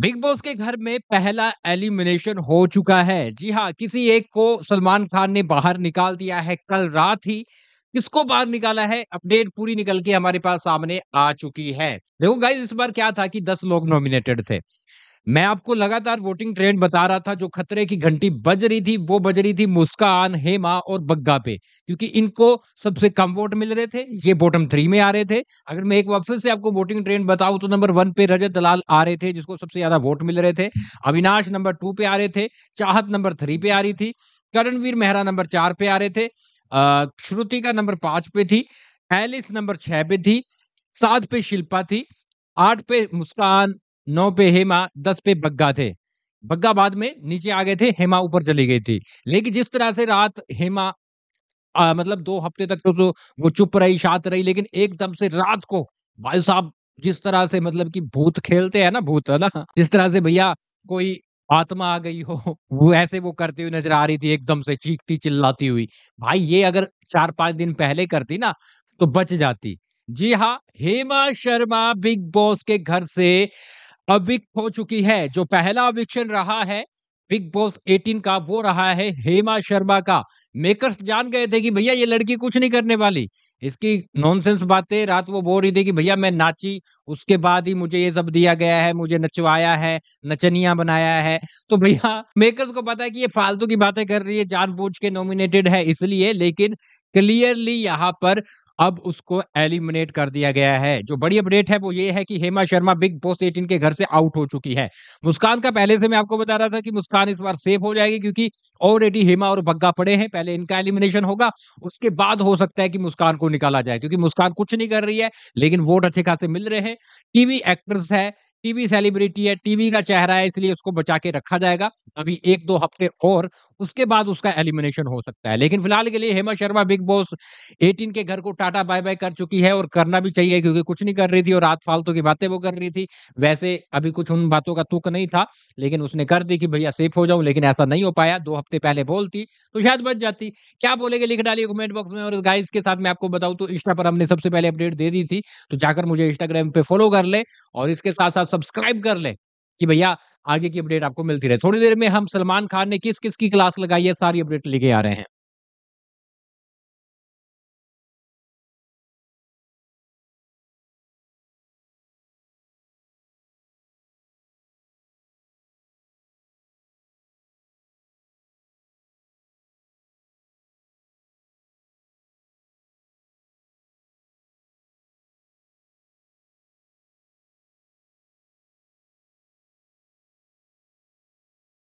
big boss के घर में पहला एलिमिनेशन हो चुका है जी हाँ किसी एक को सलमान खान ने बाहर निकाल दिया है कल रात ही किसको बाहर निकाला है अपडेट पूरी निकल के हमारे पास सामने आ चुकी है देखो गाइज इस बार क्या था कि दस लोग नॉमिनेटेड थे मैं आपको लगातार वोटिंग ट्रेंड बता रहा था जो खतरे की घंटी बज रही थी वो बज रही थी मुस्कान हेमा और बग्गा पे क्योंकि इनको सबसे कम वोट मिल रहे थे ये बॉटम थ्री में आ रहे थे अगर मैं एक बार फिर से आपको वोटिंग ट्रेंड बताऊं तो नंबर वन पे रजत दलाल आ रहे थे जिसको सबसे ज्यादा वोट मिल रहे थे अविनाश नंबर टू पे आ रहे थे चाहत नंबर थ्री पे आ रही थी करणवीर मेहरा नंबर चार पे आ रहे थे श्रुति का नंबर पांच पे थी एलिस नंबर छह पे थी सात पे शिल्पा थी आठ पे मुस्कान नौ पे हेमा दस पे बग्गा थे बग्गा बाद में नीचे आ गए थे हेमा ऊपर चली गई थी लेकिन जिस तरह से रात हेमा आ, मतलब दो हफ्ते तक तो, तो वो चुप रही शांत रही लेकिन एकदम से रात को भाई साहब जिस तरह से मतलब कि भूत खेलते हैं ना भूत है ना जिस तरह से भैया कोई आत्मा आ गई हो वो ऐसे वो करती हुई नजर आ रही थी एकदम से चीखती चिल्लाती हुई भाई ये अगर चार पांच दिन पहले करती ना तो बच जाती जी हाँ हेमा शर्मा बिग बॉस के घर से अब हो चुकी है जो पहला अविक्षण रहा है बिग बॉस 18 का वो रहा है हेमा शर्मा का मेकर्स जान गए थे कि भैया ये लड़की कुछ नहीं करने वाली इसकी नॉनसेंस बातें रात वो बोल रही थी कि भैया मैं नाची उसके बाद ही मुझे ये सब दिया गया है मुझे नचवाया है नचनिया बनाया है तो भैया मेकर्स को पता है कि ये फालतू की बातें कर रही है जानबूझ के नॉमिनेटेड है इसलिए लेकिन क्लियरली यहाँ पर अब उसको एलिमिनेट कर दिया गया है जो बड़ी अपडेट है वो ये है कि हेमा शर्मा बिग बॉस 18 के घर से आउट हो चुकी है मुस्कान का पहले से मैं आपको बता रहा था कि मुस्कान इस बार सेफ हो जाएगी क्योंकि ऑलरेडी हेमा और बग्गा पड़े हैं पहले इनका एलिमिनेशन होगा उसके बाद हो सकता है कि मुस्कान को निकाला जाए क्योंकि मुस्कान कुछ नहीं कर रही है लेकिन वोट अच्छे खासे मिल रहे हैं टीवी एक्ट्रेस है टीवी सेलिब्रिटी है टीवी का चेहरा है इसलिए उसको बचा के रखा जाएगा अभी एक दो हफ्ते और उसके बाद उसका एलिमिनेशन हो सकता है लेकिन फिलहाल के लिए हेमा शर्मा बिग बॉस 18 के घर को टाटा बाय बाय कर चुकी है और करना भी चाहिए क्योंकि कुछ नहीं कर रही थी और रात फालतू की बातें वो कर रही थी वैसे अभी कुछ उन बातों का तुक नहीं था लेकिन उसने कर दी कि भैया सेफ हो जाऊं लेकिन ऐसा नहीं हो पाया दो हफ्ते पहले बोलती तो शायद बच जाती क्या बोलेगी लिख डाली कमेंट बॉक्स में और गाइस के साथ मैं आपको बताऊँ तो इंस्टा पर हमने सबसे पहले अपडेट दे दी थी तो जाकर मुझे इंस्टाग्राम पे फॉलो कर ले और इसके साथ साथ सब्सक्राइब कर ले कि भैया आगे की अपडेट आपको मिलती रहे थोड़ी देर में हम सलमान खान ने किस किस की क्लास लगाई है सारी अपडेट लेके आ रहे हैं